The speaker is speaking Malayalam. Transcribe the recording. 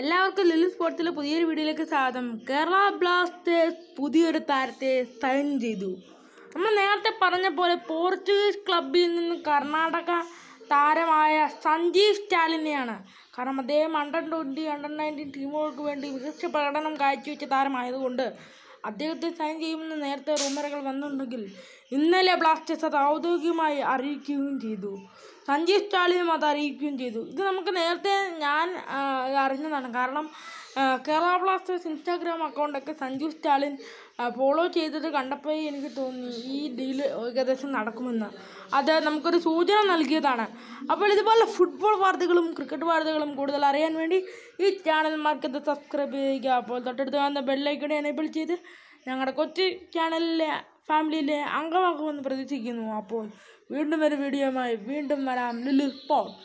എല്ലാവർക്കും ലില്ലി സ്പോർട്സിലെ പുതിയൊരു വീഡിയോയിലേക്ക് സ്വാഗതം കേരള ബ്ലാസ്റ്റേഴ്സ് പുതിയൊരു താരത്തെ സൈൻ ചെയ്തു നമ്മൾ നേരത്തെ പറഞ്ഞ പോലെ പോർച്ചുഗീസ് ക്ലബിൽ നിന്ന് കർണാടക താരമായ സഞ്ജീവ് സ്റ്റാലിനെയാണ് കാരണം അദ്ദേഹം അണ്ടർ ട്വൻറ്റി അണ്ടർ നയൻറ്റീൻ ടീമുകൾക്ക് വേണ്ടി മികച്ച പ്രകടനം കാഴ്ചവെച്ച താരമായതുകൊണ്ട് അദ്ദേഹത്തെ സൈൻ ചെയ്യുമെന്ന് നേരത്തെ റൂമറുകൾ വന്നിട്ടുണ്ടെങ്കിൽ ഇന്നലെ ബ്ലാസ്റ്റേഴ്സ് അത് ഔദ്യോഗികമായി അറിയിക്കുകയും ചെയ്തു സഞ്ജീവ് സ്റ്റാലിനും അത് അറിയിക്കുകയും ചെയ്തു ഇത് നമുക്ക് നേരത്തെ ഞാൻ അറിഞ്ഞതാണ് കാരണം കേരള ബ്ലാസ്റ്റേഴ്സ് ഇൻസ്റ്റാഗ്രാം അക്കൗണ്ടൊക്കെ സഞ്ജു സ്റ്റാലിൻ ഫോളോ ചെയ്തത് കണ്ടപ്പോൾ എനിക്ക് തോന്നി ഈ ഡീൽ ഏകദേശം നടക്കുമെന്ന് അത് നമുക്കൊരു സൂചന നൽകിയതാണ് അപ്പോൾ ഇതുപോലെ ഫുട്ബോൾ വാർത്തകളും ക്രിക്കറ്റ് വാർത്തകളും കൂടുതൽ അറിയാൻ വേണ്ടി ഈ ചാനൽ മറക്കത്ത് സബ്സ്ക്രൈബ് ചെയ്യുക അപ്പോൾ തൊട്ടടുത്ത് വന്ന ബെല്ലൈക്കണി എനേബിൾ ചെയ്ത് ഞങ്ങളുടെ കൊച്ചു ചാനലിലെ ഫാമിലിയിലെ അംഗമാകുമെന്ന് പ്രതീക്ഷിക്കുന്നു അപ്പോൾ വീണ്ടും ഒരു വീഡിയോയുമായി വീണ്ടും വരാം ലുലു സ്പോട്ട്